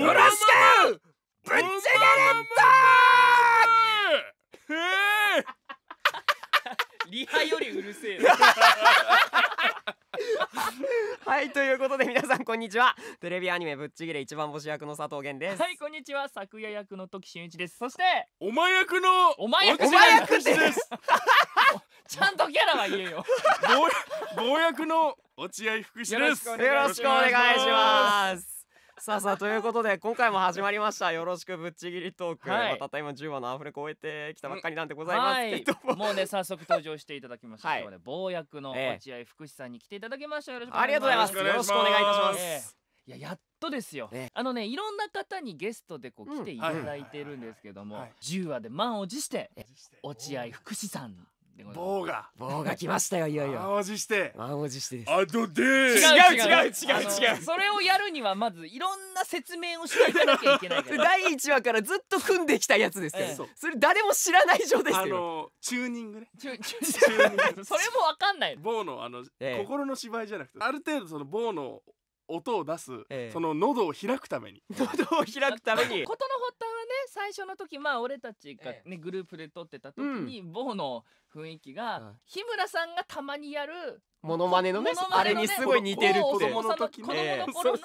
よろしくぶっちぎれっリハよりうるせえはいということで皆さんこんにちはテレビアニメぶっちぎれ一番星役の佐藤源ですはいこんにちは昨夜役の時俊一ですそしてお前役のお前役です ちゃんとキャラは言えよ坊役の落合福士ですよろしくお願いしますさあさあということで今回も始まりましたよろしくぶっちぎりトーク、はいまたった今10話のアフレコ終えてきたばっかりなんでございますけども、はい、もうね早速登場していただきました、はい、今日はね暴薬の落合福士さんに来ていただきましたよろしくお願いしますよろしくお願いいたします、えー、いややっとですよ、ね、あのねいろんな方にゲストでこう来ていただいてるんですけども、うん10話で満を持して落合福士さんってこと棒が棒が来ましたよいよいよ青じして青じしてですあとで違う違う違う違うそれをやるにはまずいろんな説明をしていかなきゃいけない 第一話からずっと組んできたやつですよ。それ誰も知らない状態あのチューニングねチューニングそれもわかんない棒のあの、心の芝居じゃなくてある程度その棒の音を出す、その喉を開くために 喉を開くためにことの発端は最初の時まあ俺たちがね、ええ、グループで撮ってた時に、某の雰囲気が、うん、日村さんがたまにやるモノマネのね、ね、あれにすごい似てるって子供の子の頃の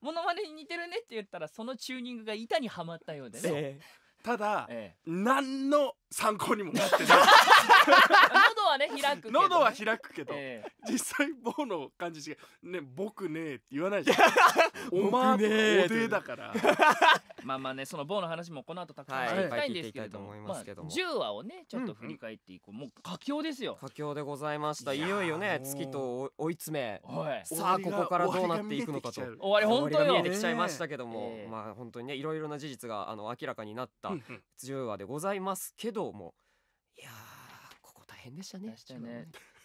モノマネに似てるねって言ったらそのチューニングが板にはまったようでね。えただ、え何の参考にもなってない は開くけど、えー、実際「ぼ」の感じしう「ね僕ね」って言わないじゃん「おまねおで」だから まあまあねその「ぼ」の話もこの後たくさんしきたいんですけれども、はいまあ、10話をねちょっと振り返っていこう、うんもう佳境ですよ佳境でございましたいよいよね月と追い詰めさあここからどうなっていくのかと終わり本当に見えてきちゃいましたけども、えー、まあ本当にねいろいろな事実があの明らかになった10話でございますけども、いやここ大変でしたね。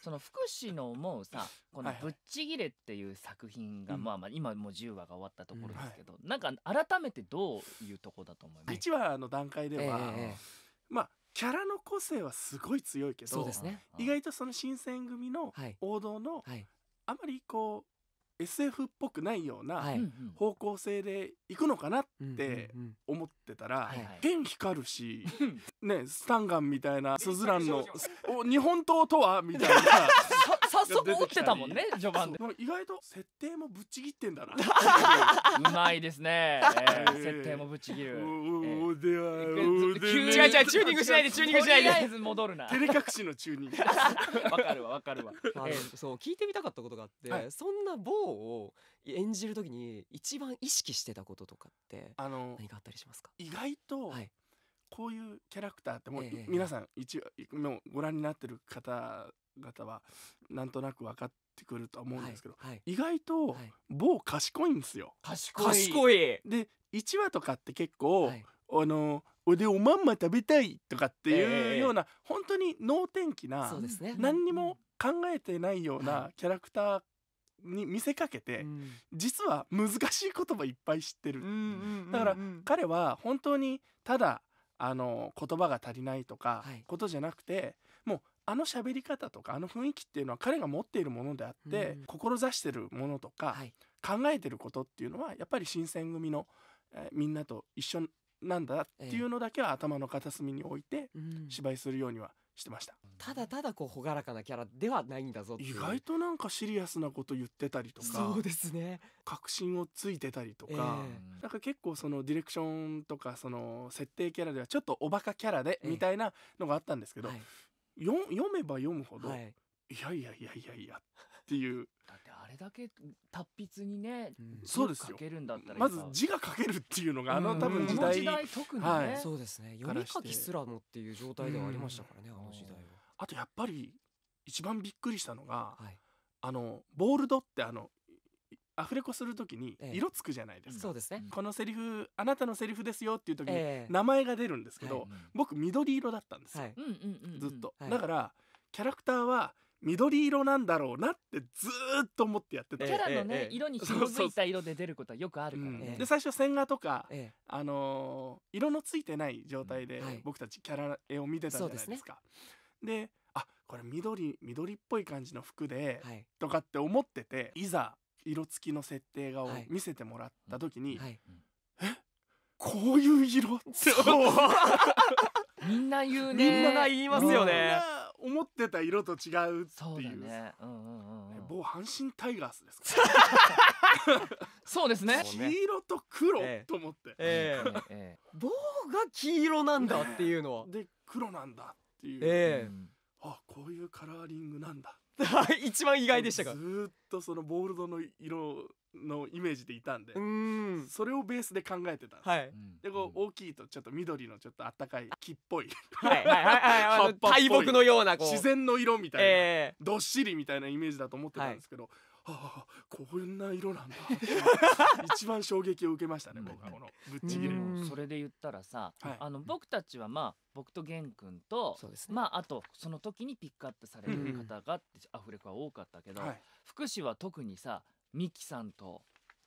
その福祉のもうさ この「ぶっちぎれ」っていう作品が、はいはい、まあまあ今もう10話が終わったところですけど、うん、なんか改めてどういうとこだと思います ?1 話の段階では、えー、まあキャラの個性はすごい強いけど、ね、意外とその新選組の王道の、はい、あまりこう SF っぽくないような方向性でいくのかなって思ってたら、剣光るし、ね、スタンガンみたいな スズランの「日本刀とは?」みたいな 早速起ってたもんね序盤で意外と設定もぶっちぎってんだなうまいですね、設定もぶっちぎる、違う違うチューニングしないでチューニングしないでとりあえず戻るな照れ隠しのチューニングわかるわわかるわ、そう聞いてみたかったことがあって、そんな某を演じるときに一番意識してたこととかってあの何かあったりしますか意外と、こういうキャラクターってもう、皆さん一応もうご覧になってる方方はなんとなく分かってくると思うんですけど、はいはい、意外と某賢いんですよ。賢いで1話とかって結構、はい、あの俺おまんま食べたいとかっていうような、えー、本当に能天気な、ね、何にも考えてないようなキャラクターに見せかけて、うん、実は難しい言葉いっぱい知ってる、だから彼は本当にただあの言葉が足りないとかことじゃなくて、はいあの喋り方とかあの雰囲気っていうのは彼が持っているものであって、うん、志してるものとか、はい、考えてることっていうのはやっぱり新選組の、えー、みんなと一緒なんだっていうのだけは頭の片隅に置いて芝居するようにはしてました、うん、ただただこう朗らかなキャラではないんだぞ意外となんかシリアスなこと言ってたりとかそうですね確信をついてたりとか、えー、なんか結構そのディレクションとかその設定キャラではちょっとおバカキャラでみたいなのがあったんですけど、えーはい、読めば読むほど、はいいやいやいやいやいやっていうだってあれだけ達筆にね、字ん、書けるんだったらまず字が書けるっていうのがあの多分時代,、特にね、はい、そうですね読み書きすらもっていう状態ではありましたからね、あの時代はあとやっぱり一番びっくりしたのが、はい、あのボールドってあのアフレコするときに色つくじゃないですか、ええ、そうですね、このセリフあなたのセリフですよっていう時に名前が出るんですけど、え、僕緑色だったんですよ、はい、ずっと、だからキャラクターは緑色なんだろうなってずっと思ってやってたキャラのね、色に紐づいた色で出ることはよくあるからね、うん、で最初線画とか、あのー、色のついてない状態で僕たちキャラ絵を見てたじゃないですか、で、ね、あこれ緑緑っぽい感じの服で、はい、とかって思ってていざ色付きの設定画を見せてもらった時に、はいえこういう色そう みんな言うねみんなが言いますよね思ってた色と違うっていうね、うんね、某阪神タイガースですか そうですね黄色と黒と思って、え棒が黄色なんだっていうのは、ね、で黒なんだっていう、えー、あこういうカラーリングなんだ 一番意外でしたかずっとそのボールドの色のイメージでいたんでそれをベースで考えてたんです、はい、でこう大きいとちょっと緑のちょっとあったかい木っぽい大木のような自然の色みたいな、えー、どっしりみたいなイメージだと思ってたんですけど、はいあこんな色なんだ 一番衝撃を受けましたね僕はこのぶっちぎれそれで言ったらさ、はい、あの僕たちはまあ僕と玄君と、ね、まああとその時にピックアップされる方が、アフレコは多かったけど、はい、福祉は特にさ三木さんと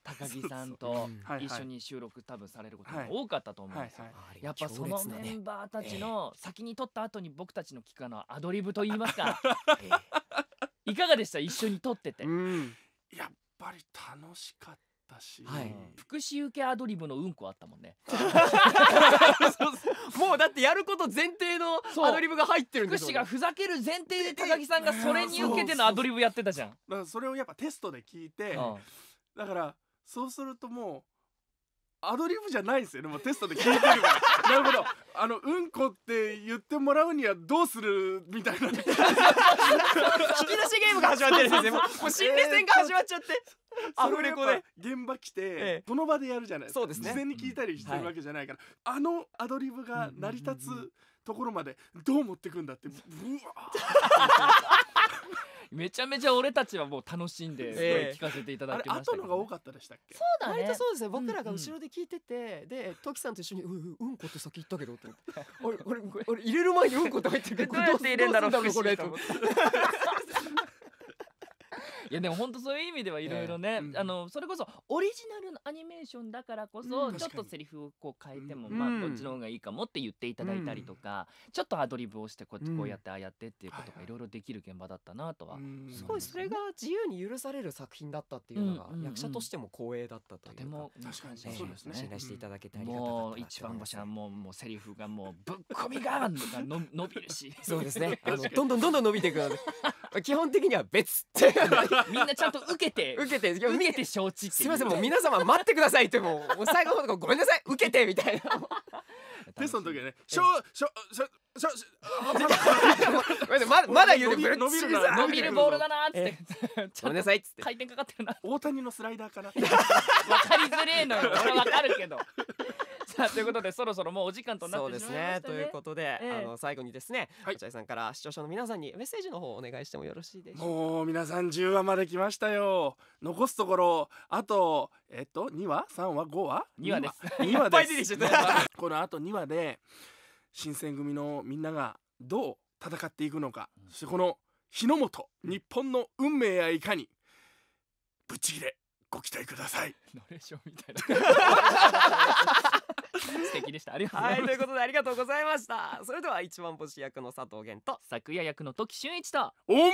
高木さんと一緒に収録多分されることが多かったと思うんですよ。やっぱそのメンバーたちの先に撮った後に僕たちの聞くのはアドリブと言いますか。えー いかがでした一緒に撮ってて、うん、やっぱり楽しかったはい、福祉受けアドリブのうんこあったもんねもうだってやること前提のアドリブが入ってるん福祉がふざける前提で高木さんがそれに受けてのアドリブやってたじゃんだからそれをやっぱテストで聞いて、うん、だからそうするともう。アドリブじゃないですよねもうテストで聞いてるから なるほどあのうんこって言ってもらうにはどうするみたいな引き出しゲームが始まってるんですねもう心理戦が始まっちゃって、えー、アフレコで現場来て、えその場でやるじゃないそうです、ね、事前に聞いたりしてるわけじゃないから、うんはい、あのアドリブが成り立つ、ところまでどう持ってくんだってブワーめちゃめちゃ俺たちはもう楽しんで、すご聞かせていただきました、ね、えー、後のが多かったでしたっけそうだね割とそうですね僕らが後ろで聞いてて、でトキさんと一緒に「うううんこって先言ったけど」って俺俺俺入れる前にうんこって入ってるけど どうやって入れんだろうこれと いやでも本当そういう意味ではいろいろね、えーうん、あのそれこそオリジナルのアニメーションだからこそ、うん、ちょっとセリフをこう変えても、うん、まあこっちの方がいいかもって言っていただいたりとか、ちょっとアドリブをしてこうこうやってああやってっていうことがいろいろできる現場だったなとは、すごいそれが自由に許される作品だったっていうのが、役者としても光栄だったというとても確かにそうですね信頼していただけてありがたかった一番星はもうもうセリフがもうぶっ込みがとかの伸びるしそうですねあのどんどんどんどん伸びていくので基本的には別ってみんなちゃんと受けて受けて受けて承知すみませんもう皆様待ってくださいってもう最後のとこごめんなさい受けてみたいな。テストの時はね、しょしょしょしょしょ、まだまだ言うてくれ。伸びる伸びるボールだなって。ごめんなさいっつって。回転かかってるな。大谷のスライダーかな。わ かりづれえのよ。わ かるけど。さあということでそろそろもうお時間となってしまいました、ね、そうですねということで、えー、あの最後にですね、はい、落合さんから視聴者の皆さんにメッセージの方をお願いしてもよろしいでしょうかもう皆さん10話まで来ましたよ残すところあとえっと2話3話5話2話です2話です このあと2話で新選組のみんながどう戦っていくのか、うん、そしてこの日の本日本の運命やいかにぶっちぎれご期待くださいナレーションみたいな 素敵でしたありがとうございます、はい、ということでありがとうございましたそれでは一番星役の佐藤源と昨夜役の時俊一とお前役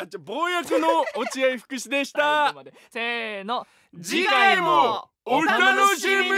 あじゃ坊役の落合福士でした せーの次回もお楽しみに